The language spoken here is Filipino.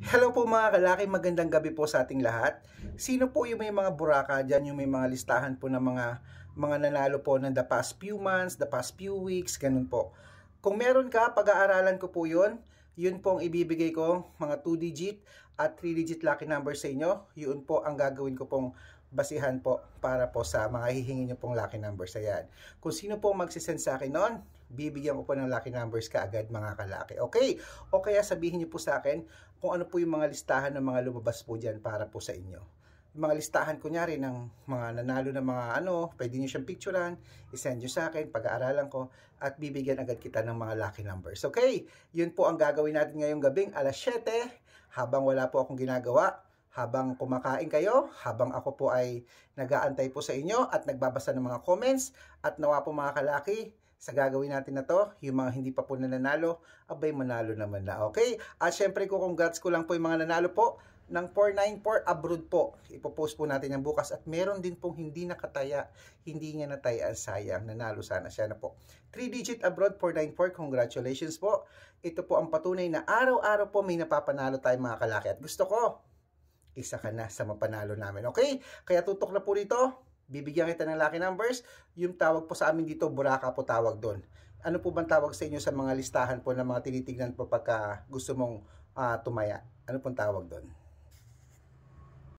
Hello po mga kalaki, magandang gabi po sa ating lahat. Sino po yung may mga buraka dyan, yung may mga listahan po ng mga, mga nanalo po ng the past few months, the past few weeks, ganun po. Kung meron ka, pag-aaralan ko po yun. Yun po ang ibibigay ko, mga 2 digit at 3 digit lucky number sa inyo. Yun po ang gagawin ko pong basihan po para po sa mga hihingin nyo pong lucky numbers. Ayan. Kung sino po magsisend sa akin noon, bibigyan ko po ng lucky numbers kaagad mga kalaki. Okay? O kaya sabihin nyo po sa akin kung ano po yung mga listahan ng mga lumabas po dyan para po sa inyo mga listahan kunyari ng mga nanalo ng mga ano, pwede nyo siyang picturean, isend nyo sa akin, pag-aaralan ko, at bibigyan agad kita ng mga lucky numbers. Okay, yun po ang gagawin natin ngayong gabing alas 7, habang wala po akong ginagawa, habang kumakain kayo, habang ako po ay nagaantay po sa inyo at nagbabasa ng mga comments at nawa po mga kalaki, sa gagawin natin na to, yung mga hindi pa po nananalo, abay manalo naman na, okay? At syempre ko congrats ko lang po yung mga nanalo po, ng 494 abroad po. Ipopost po natin yan bukas. At meron din pong hindi nakataya, hindi niya nataya. Sayang, nanalo sana siya na po. 3-digit abroad 494, congratulations po. Ito po ang patunay na araw-araw po may napapanalo tayong mga kalaki. At gusto ko, isa ka na sa mapanalo namin. Okay? Kaya tutok na po dito. Bibigyan kita ng lucky numbers. Yung tawag po sa amin dito, buraka po tawag doon. Ano po bang tawag sa inyo sa mga listahan po ng mga tinitignan po pagka gusto mong uh, tumaya? Ano pong tawag doon?